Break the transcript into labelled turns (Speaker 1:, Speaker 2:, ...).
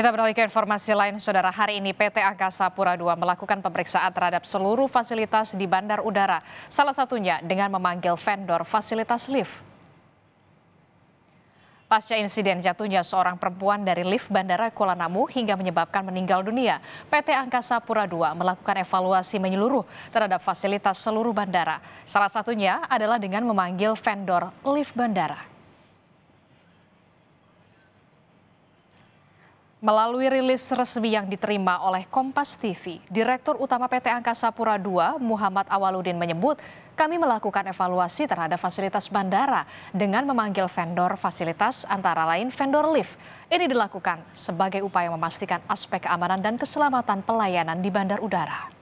Speaker 1: Kita beralih ke informasi lain, Saudara. Hari ini PT Angkasa Pura II melakukan pemeriksaan terhadap seluruh fasilitas di Bandar Udara, salah satunya dengan memanggil vendor fasilitas lift. Pasca insiden jatuhnya seorang perempuan dari lift Bandara Kuala Namu hingga menyebabkan meninggal dunia, PT Angkasa Pura II melakukan evaluasi menyeluruh terhadap fasilitas seluruh bandara. Salah satunya adalah dengan memanggil vendor lift bandara. Melalui rilis resmi yang diterima oleh Kompas TV, Direktur Utama PT Angkasa Pura II Muhammad Awaludin menyebut, kami melakukan evaluasi terhadap fasilitas bandara dengan memanggil vendor fasilitas antara lain vendor lift. Ini dilakukan sebagai upaya memastikan aspek keamanan dan keselamatan pelayanan di bandar udara.